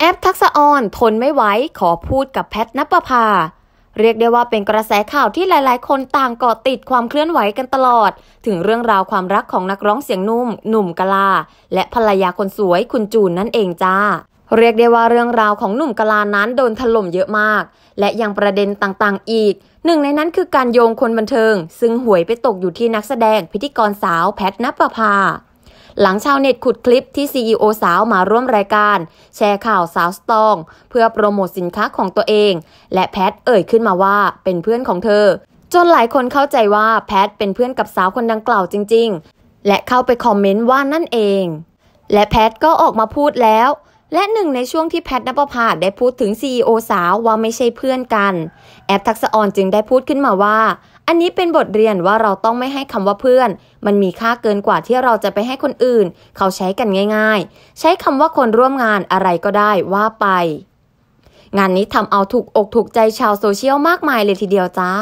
แอปทักษะออนทนไม่ไหวขอพูดกับแพทนปภา เรียกได้ว่าเป็นกระแสข่าวที่หลาย ๆ คนต่างเกาะติดความเคลื่อนไหวกันตลอด ถึงเรื่องราวความรักของนักร้องเสียงนุ่มหนุ่มกะลา และภรรยาคนสวยคุณจูนนั่นเองจ้าเรียกได้ว่าเรื่องราวของหนุ่มกะลานั้น โดนถล่มเยอะมาก และยังประเด็นต่างๆ อีก หนึ่งในนั้นคือการโยงคนบันเทิง ซึ่งหวยไปตกอยู่ที่นักแสดงพิธีกรสาวแพทนปภาหลังชาวเน็ตขุดคลิปที่ CEO สาวมาร่วมรายการ แชร์ข่าวสาวสตอง เพื่อโปรโมทสินค้าของตัวเอง และแพทเอ่ยขึ้นมาว่าเป็นเพื่อนของเธอ จนหลายคนเข้าใจว่าแพทเป็นเพื่อนกับสาวคนดังกล่าวจริงๆ และเข้าไปคอมเมนต์ว่านั่นเอง และแพทก็ออกมาพูดแล้วและหนึ่งในช่วงที่แพทนปภาได้พูดถึง CEO สาวว่าไม่ใช่เพื่อนกันแอปทักษออนจึงได้พูดขึ้นมาว่า อันนี้เป็นบทเรียนว่าเราต้องไม่ให้คำว่าเพื่อน มันมีค่าเกินกว่าที่เราจะไปให้คนอื่น เขาใช้กันง่ายๆ ใช้คำว่าคนร่วมงานอะไรก็ได้ว่าไป งานนี้ทำเอาถูกอกถูกใจชาวโซเชียลมากมายเลยทีเดียวจ้า